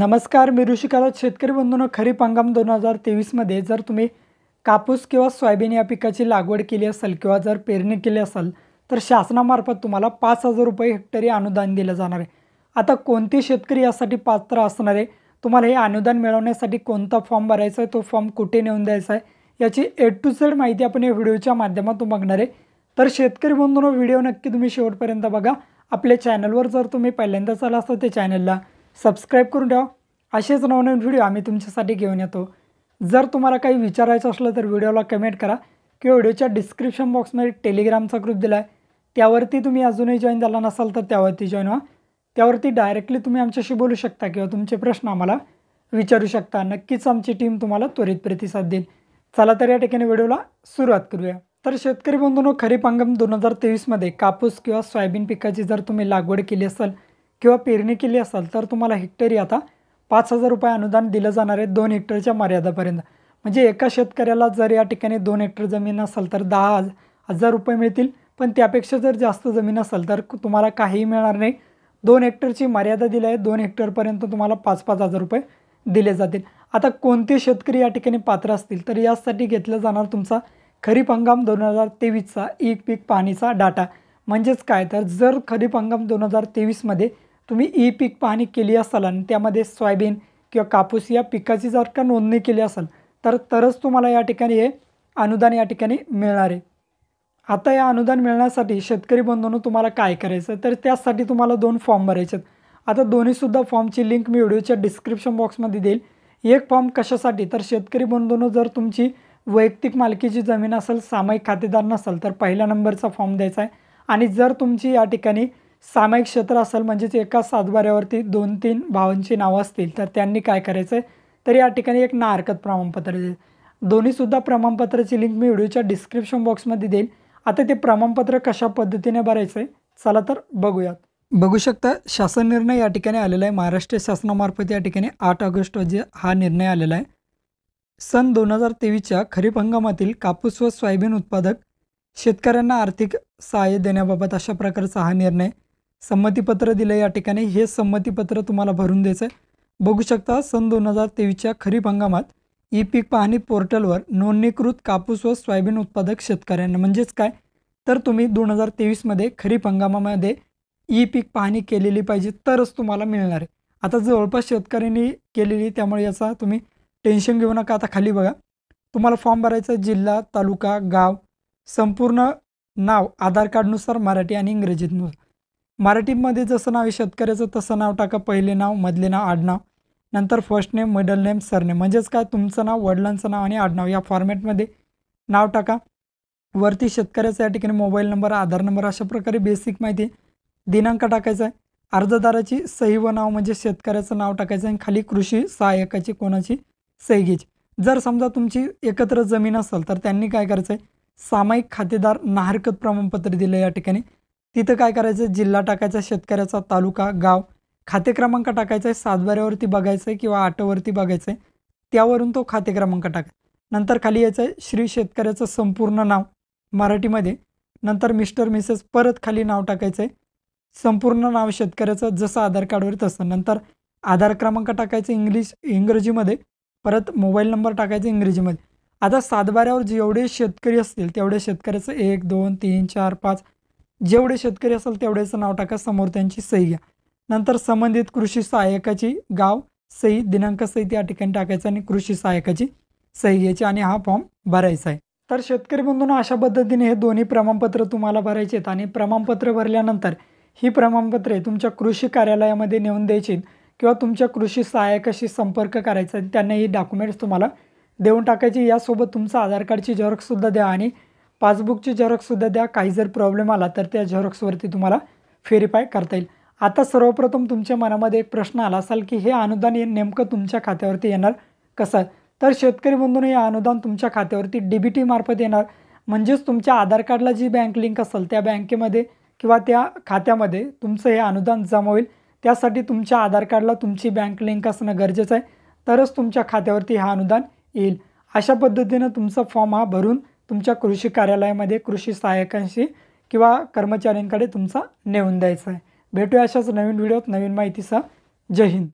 नमस्कार मी ऋषिकाला शेतकरी बंधूंनो खरीप हंगाम दोन हजार तेवीसमध्ये जर तुम्ही कापूस किंवा सोयाबीन या पिकाची लागवड केली असेल किंवा जर पेरणी केली असेल तर शासनामार्फत तुम्हाला पाच हजार रुपये हेक्टरी अनुदान दिलं जाणार आहे आता कोणते शेतकरी यासाठी पात्र असणार आहे तुम्हाला हे अनुदान मिळवण्यासाठी कोणता फॉर्म भरायचा आहे तो फॉर्म कुठे नेऊन द्यायचा आहे याची ए टू झेड माहिती आपण या व्हिडिओच्या माध्यमातून बघणार आहे तर शेतकरी बंधूंनो व्हिडिओ नक्की तुम्ही शेवटपर्यंत बघा आपल्या चॅनलवर जर तुम्ही पहिल्यांदाच आला असाल ते चॅनलला सबस्क्राईब करून ठेवा असेच नवनवीन व्हिडिओ आम्ही तुमच्यासाठी घेऊन येतो जर तुम्हाला काही विचारायचं असलं तर व्हिडिओला कमेंट करा किंवा व्हिडिओच्या डिस्क्रिप्शन बॉक्समध्ये टेलिग्रामचा ग्रुप दिला आहे त्यावरती तुम्ही अजूनही जॉईन झाला नसाल तर त्यावरती जॉईन व्हा त्यावरती डायरेक्टली तुम्ही आमच्याशी बोलू शकता किंवा तुमचे प्रश्न आम्हाला विचारू शकता नक्कीच आमची टीम तुम्हाला त्वरित प्रतिसाद देईल चला तर या ठिकाणी व्हिडिओला सुरुवात करूया तर शेतकरी बंधूंनो खरीप हंगाम दोन हजार तेवीसमध्ये कापूस किंवा सोयाबीन पिकाची जर तुम्ही लागवड केली असेल किंवा पेरणी केली असाल तर तुम्हाला हेक्टरी आता पाच हजार रुपये अनुदान दिलं जाणार आहे दोन हेक्टरच्या मर्यादापर्यंत म्हणजे एका शेतकऱ्याला जर या ठिकाणी दोन हेक्टर जमीन असेल तर दहा हजार रुपये मिळतील पण त्यापेक्षा जर जास्त जमीन असेल तर तुम्हाला काहीही मिळणार नाही दोन हेक्टरची मर्यादा दिली आहे दोन हेक्टरपर्यंत तुम्हाला पाच पाच हजार रुपये दिले जातील आता कोणते शेतकरी या ठिकाणी पात्र असतील तर यासाठी घेतलं जाणार तुमचा खरीप हंगाम दोन हजार तेवीसचा एक पीक पाणीचा डाटा म्हणजेच काय तर जर खरीप हंगाम दोन हजार तेवीसमध्ये तुम्ही ई पीक पाहणी केली असाल आणि त्यामध्ये सोयाबीन किंवा कापूस या पिकाची जर का नोंदणी केली असाल तर तरच तुम्हाला या ठिकाणी हे अनुदान या ठिकाणी मिळणार आहे आता या अनुदान मिळण्यासाठी शेतकरी बंधूंनो तुम्हाला काय करायचं तर त्यासाठी तुम्हाला दोन फॉर्म भरायचे आहेत आता दोन्हीसुद्धा फॉर्मची लिंक मी व्हिडिओच्या डिस्क्रिप्शन बॉक्समध्ये देईल एक फॉर्म कशासाठी तर शेतकरी बंधूंनो जर तुमची वैयक्तिक मालकीची जमीन असेल सामायिक खातेदार नसेल तर पहिल्या नंबरचा फॉर्म द्यायचा आहे आणि जर तुमची या ठिकाणी सामायिक क्षेत्र असेल म्हणजेच एका सातबाऱ्यावरती दोन तीन भावांची नावं असतील तर त्यांनी काय करायचं आहे तर या ठिकाणी एक ना हरकत प्रमाणपत्र देईल दोन्हीसुद्धा प्रमाणपत्राची लिंक मी व्हिडिओच्या डिस्क्रिप्शन बॉक्समध्ये देईल आता ते प्रमाणपत्र कशा पद्धतीने भरायचं आहे चला तर बघूयात बघू शकता शासन निर्णय या ठिकाणी आलेला आहे महाराष्ट्र शासनामार्फत या ठिकाणी आठ ऑगस्ट रोजी हा निर्णय आलेला आहे सन दोन हजार तेवीसच्या खरीप हंगामातील कापूस व सोयाबीन उत्पादक शेतकऱ्यांना आर्थिक सहाय्य देण्याबाबत अशा प्रकारचा हा निर्णय संमतीपत्र दिलं या ठिकाणी हे संमतीपत्र तुम्हाला भरून द्यायचं आहे बघू शकता सन दोन हजार तेवीसच्या खरीप हंगामात ई पीक पाहणी पोर्टलवर नोंदणीकृत कापूस व सोयाबीन उत्पादक शेतकऱ्यांना म्हणजेच काय तर तुम्ही दोन हजार तेवीसमध्ये खरीप हंगामामध्ये ई पीक पाहणी केलेली पाहिजे तरच तुम्हाला मिळणार आहे आता जवळपास शेतकऱ्यांनी केलेली त्यामुळे याचा तुम्ही टेन्शन घेऊ नका आता खाली बघा तुम्हाला फॉर्म भरायचा जिल्हा तालुका गाव संपूर्ण नाव आधार कार्डनुसार मराठी आणि इंग्रजीतनुसार मराठीमध्ये जसं नाव आहे शेतकऱ्याचं तसं नाव टाका पहिले नाव मधले नाव आडनाव नंतर first name middle name surname म्हणजेच काय तुमचं नाव वडिलांचं नाव आणि आडनाव या फॉर्मॅटमध्ये नाव टाका वरती शेतकऱ्याचा या ठिकाणी मोबाईल नंबर आधार नंबर अशा प्रकारे बेसिक माहिती दिनांक टाकायचा आहे अर्जदाराची सही व नाव म्हणजे शेतकऱ्याचं नाव टाकायचं आणि खाली कृषी सहाय्यकाची कोणाची सही घ्यायची जर समजा तुमची एकत्र जमीन असेल तर त्यांनी काय करायचं आहे सामायिक खातेदार ना हरकत प्रमाणपत्र दिलं या ठिकाणी तिथं काय करायचं जिल्हा टाकायचा शेतकऱ्याचा तालुका गाव खाते क्रमांक टाकायचा आहे सातबाऱ्यावरती बघायचं आहे किंवा आटोवरती बघायचं आहे त्यावरून तो खाते क्रमांक टाका नंतर खाली यायचं आहे श्री शेतकऱ्याचं संपूर्ण नाव मराठीमध्ये नंतर मिस्टर मिसेस परत खाली नाव टाकायचं आहे संपूर्ण नाव शेतकऱ्याचं जसं आधार कार्डवर तसं नंतर आधार क्रमांक टाकायचं इंग्लिश इंग्रजीमध्ये परत मोबाईल नंबर टाकायचा इंग्रजीमध्ये आता सातबाऱ्यावर जेवढे शेतकरी असतील तेवढे शेतकऱ्याचं एक दोन तीन चार पाच जेवढे शेतकरी असेल तेवढ्याचं नाव टाका समोर त्यांची सही घ्या नंतर संबंधित कृषी सहाय्यकाची गाव सही दिनांक सही त्या ठिकाणी टाकायचं आणि कृषी सहाय्यकाची सही घ्यायची आणि हा फॉर्म भरायचा आहे तर शेतकरी बंधूंना अशा पद्धतीने हे दोन्ही प्रमाणपत्र तुम्हाला भरायचे आहेत आणि प्रमाणपत्र भरल्यानंतर ही प्रमाणपत्रे तुमच्या कृषी कार्यालयामध्ये नेऊन द्यायची किंवा तुमच्या कृषी सहाय्यकाशी संपर्क करायचा त्यांना ही डॉक्युमेंट्स तुम्हाला देऊन टाकायची यासोबत तुमचा आधार कार्डची झेरॉक्ससुद्धा द्या आणि पासबुकची झेरॉक्ससुद्धा द्या काही जर प्रॉब्लेम आला तर त्या झेरॉक्सवरती तुम्हाला व्हेरीफाय करता येईल आता सर्वप्रथम तुमच्या मनामध्ये एक प्रश्न आला असाल की हे अनुदान ये नेमकं तुमच्या खात्यावरती येणार कसं तर शेतकरी बंधून हे अनुदान तुमच्या खात्यावरती डी बी टीमार्फत येणार म्हणजेच तुमच्या आधार कार्डला जी बँक लिंक असेल त्या बँकेमध्ये किंवा त्या खात्यामध्ये तुमचं हे अनुदान जमा होईल त्यासाठी तुमच्या आधार कार्डला तुमची बँक लिंक असणं गरजेचं आहे तरच तुमच्या खात्यावरती हा अनुदान येईल अशा पद्धतीनं तुमचा फॉर्म हा भरून तुमच्या कृषी कार्यालयामध्ये कृषी सहाय्यकांशी किंवा कर्मचाऱ्यांकडे तुमचा नेऊन द्यायचा आहे भेटूया अशाच नवीन व्हिडिओत नवीन माहितीसह जय हिंद